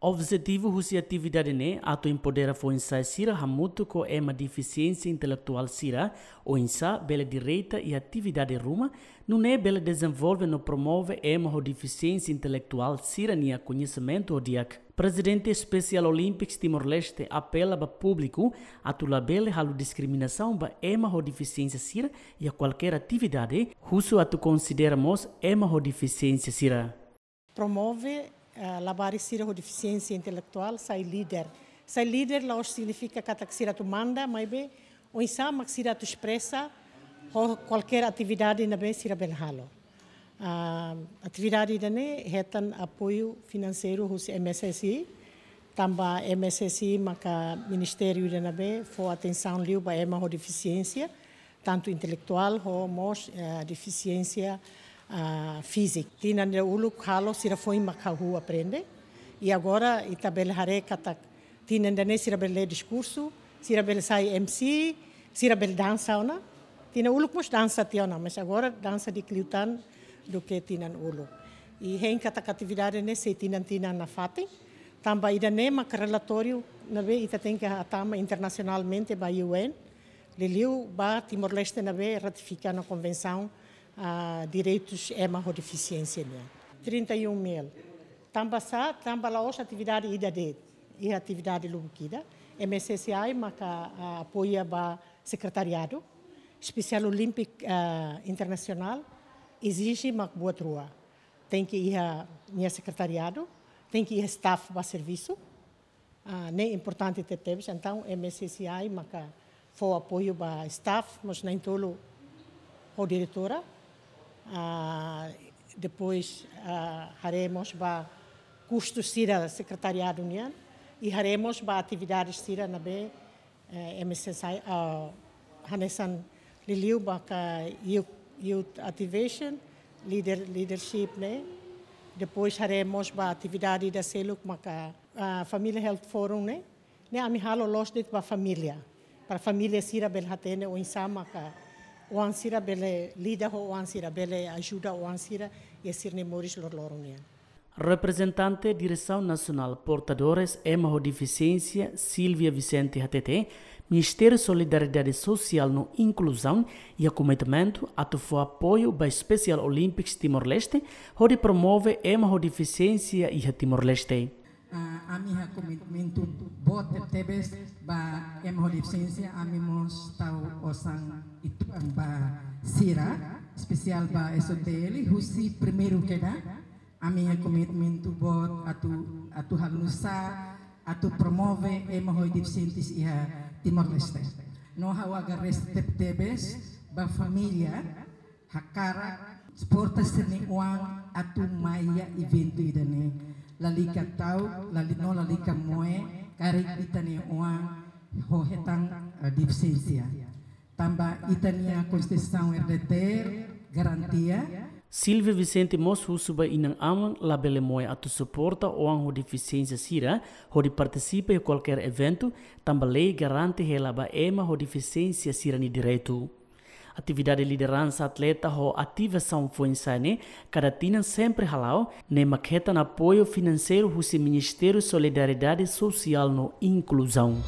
Objetivo husi atividade ne ato empodera foi insa sira hamuto ko ema deficiência intelectual sira ou insa bela direita e atividade ruma não é bela desenvolve no promove ema ho deficiência intelectual sira a conhecimento odiak. Presidente especial Olympics Timor-Leste apela para público a tulabele halu discriminação ba ema ho deficiência sira e a qualquer atividade husu atu consideramos ema ho deficiência sira. Promove uh, eh, labaricira com deficiência intelectual, sai líder. Sai líder, lá significa que a tu manda, mas bem, ou em sama xira tu expressa, ou qualquer atividade na bem será bem halo. Uh, eh, atividade da ne, retan apoio financeiro hos MSSI, tamba MSSI, maka Ministério da Nabe, for atenção liu ba ema ho deficiência, tanto intelectual, ho mos uh, eh, deficiência, a física. Tina ulu kalo sira foi makahu aprende e agora itabel hare katak. Tá, tina ndane sira bel discurso, sira bel sai MC, sira bel dança ona. Tina ulu mos dança tiona, mas agora dança de cliutan do que tina ulu. E hen katak atividade nesse tina tina na fate. Tamba ida nema relatório na vez ita tem que atar internacionalmente ba UN. Liliu ba Timor-Leste na vez ratificar na convenção a direitos é uma deficiência né 31 mil tamba sa lá hoje atividade ida de e atividade lubukida MSCI maka apoia ba secretariado especial olímpico uh, eh, internacional exige uma boa trua tem que ir a minha secretariado tem que ir staff para serviço ah, nem importante ter tempo, então MSSI, maka foi apoio ba staff mas nem tolo ou diretora ah, depois ah, haremos para custo CIRA, Secretariado da União, e haremos ba atividades CIRA na B, eh, ah, Hanesan Liliu, para Youth, Youth Activation, leader, Leadership, né? Depois haremos ba atividade da CELUC, para a Família Health Forum, né? Ne né, amihalo los dit para família, para família Sira Belhatene, o insama para o ansira bele lida o ansira bele ajuda o ansira e sirne moris lor Representante Direção Nacional Portadores Emaho Deficiência Silvia Vicente HTT, Ministério Solidariedade Social no Inclusão e Acometimento atuou apoio para Special Olympics Timor-Leste, onde promove Emaho Deficiência e Timor-Leste. uh, ami hako mintu bot tebes ba em holip sensia ami mos tau osang itu ang ba sira spesial ba esoteli husi primeru keda ami hako mintu bot atu atu halusa atu promove em holip sensis iha timor leste no hawa ga restep tebes ba familia hakara sporta seni uang atu maya event ida lalika tau lalino lalika moe karik itani oa ho hetang eh, dipsensia tamba itania constituição RDT garantia Silvia Vicente mos husuba inang amang labele moe atu suporta oang ho deficiência sira ho de participa eventu qualquer evento também garante relaba ema ho deficiência sira ni diretu. atividade liderança atleta ou ativação que né? caratina sempre halal, nem né? maqueta no apoio financeiro do Ministério Solidariedade Social no Inclusão.